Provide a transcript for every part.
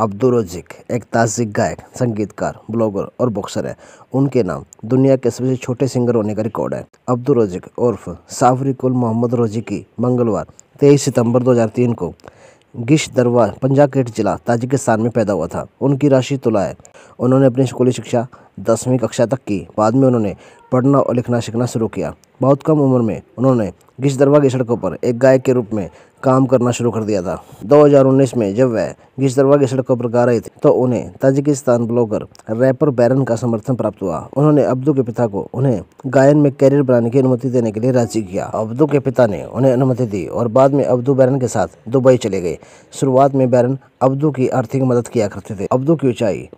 अब्दुलरजिक एक ताजिक गायक संगीतकार ब्लॉगर और बॉक्सर है उनके नाम दुनिया के सबसे छोटे सिंगर होने का रिकॉर्ड है अब्दुलरजिक उर्फ कुल मोहम्मद रोजी की मंगलवार तेईस सितंबर 2003 को गिश दरबार पंजाकेट जिला ताजिकिस्तान में पैदा हुआ था उनकी राशि तुला है उन्होंने अपनी स्कूली शिक्षा दसवीं कक्षा तक की बाद में उन्होंने पढ़ना और लिखना सीखना शुरू किया बहुत कम उम्र में उन्होंने गिश दरवा की सड़कों पर एक गायक के रूप में काम करना शुरू कर दिया था 2019 में जब वह गिश दरवा की सड़कों पर गा रहे थे तो उन्हें ताजिकिस्तान ब्लॉगर रैपर बैरन का समर्थन प्राप्त हुआ उन्होंने अब्दू के पिता को उन्हें गायन में कैरियर बनाने की अनुमति देने के लिए राजी किया अब्दू के पिता ने उन्हें अनुमति दी और बाद में अब्दू बैरन के साथ दुबई चले गए शुरुआत में बैरन अब्दू की आर्थिक मदद किया करते थे अब्दू की ऊंचाई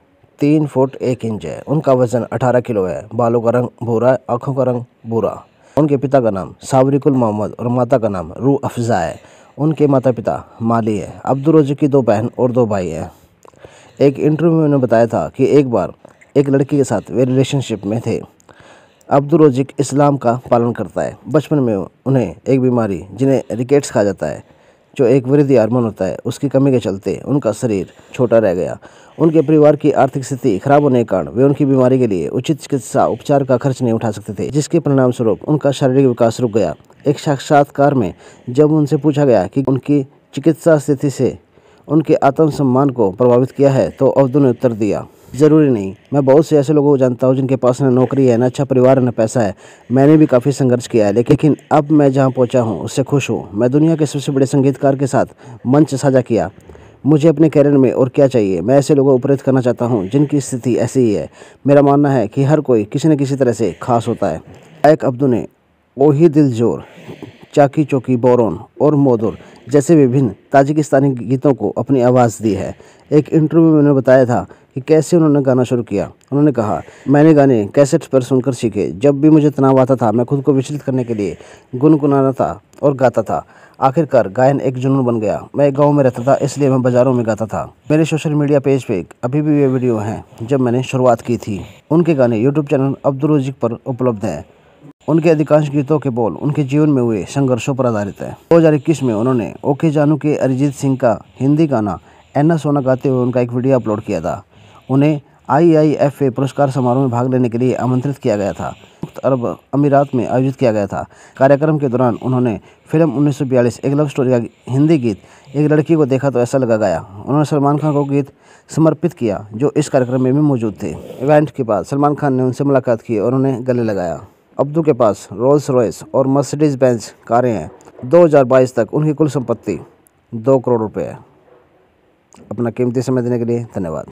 तीन फुट एक इंच है उनका वजन अठारह किलो है बालों का रंग भूरा है आँखों का रंग भूरा उनके पिता का नाम सावरिकुल मोहम्मद और माता का नाम रू अफजा है उनके माता पिता माली है अब्दुल की दो बहन और दो भाई हैं एक इंटरव्यू में उन्होंने बताया था कि एक बार एक लड़की के साथ वे रिलेशनशिप में थे अब्दुल इस्लाम का पालन करता है बचपन में उन्हें एक बीमारी जिन्हें रिकेट्स कहा जाता है जो एक वृद्धि हार्मोन होता है उसकी कमी के चलते उनका शरीर छोटा रह गया उनके परिवार की आर्थिक स्थिति खराब होने के कारण वे उनकी बीमारी के लिए उचित चिकित्सा उपचार का खर्च नहीं उठा सकते थे जिसके परिणाम स्वरूप उनका शारीरिक विकास रुक गया एक साक्षात्कार में जब उनसे पूछा गया कि उनकी चिकित्सा स्थिति से उनके आत्मसम्मान को प्रभावित किया है तो अवधु ने उत्तर दिया ज़रूरी नहीं मैं बहुत से ऐसे लोगों को जानता हूँ जिनके पास ना नौकरी है ना अच्छा परिवार है ना पैसा है मैंने भी काफ़ी संघर्ष किया है लेकिन अब मैं जहाँ पहुँचा हूँ उससे खुश हूँ मैं दुनिया के सबसे बड़े संगीतकार के साथ मंच साझा किया मुझे अपने कैरियर में और क्या चाहिए मैं ऐसे लोगों को प्रेरित करना चाहता हूँ जिनकी स्थिति ऐसी ही है मेरा मानना है कि हर कोई किसी न किसी तरह से खास होता है एक अब्दू ने दिल जोर चाकी चौकी बोरोन और मोदुर जैसे विभिन्न ताजिकिस्तानी गीतों को अपनी आवाज़ दी है एक इंटरव्यू में उन्होंने बताया था कि कैसे उन्होंने गाना शुरू किया उन्होंने कहा मैंने गाने कैसेट पर सुनकर सीखे जब भी मुझे तनाव आता था मैं खुद को विचलित करने के लिए गुनगुनाना था और गाता था आखिरकार गायन एक जुनून बन गया मैं गांव में रहता था इसलिए मैं बाज़ारों में गाता था मेरे सोशल मीडिया पेज पे अभी भी वे वीडियो हैं जब मैंने शुरुआत की थी उनके गाने यूट्यूब चैनल अब्दुल पर उपलब्ध हैं उनके अधिकांश गीतों के बोल उनके जीवन में हुए संघर्षों पर आधारित है इक्कीस में उन्होंने ओके जानू के अरिजीत सिंह का हिंदी गाना एना सोना गाते हुए उनका एक वीडियो अपलोड किया था उन्हें आईआईएफए पुरस्कार समारोह में भाग लेने के लिए आमंत्रित किया गया था संयुक्त अरब अमीरात में आयोजित किया गया था कार्यक्रम के दौरान उन्होंने फिल्म 1942 एक लव स्टोरी का हिंदी गीत एक लड़की को देखा तो ऐसा लगा गया उन्होंने सलमान खान को गीत समर्पित किया जो इस कार्यक्रम में भी मौजूद थे इवेंट के बाद सलमान खान ने उनसे मुलाकात की और उन्हें गले लगाया अब्दू के पास रोल्स रॉयस और मर्सिडीज बेंच कारें हैं 2022 तक उनकी कुल संपत्ति दो करोड़ रुपए है अपना कीमती समय देने के लिए धन्यवाद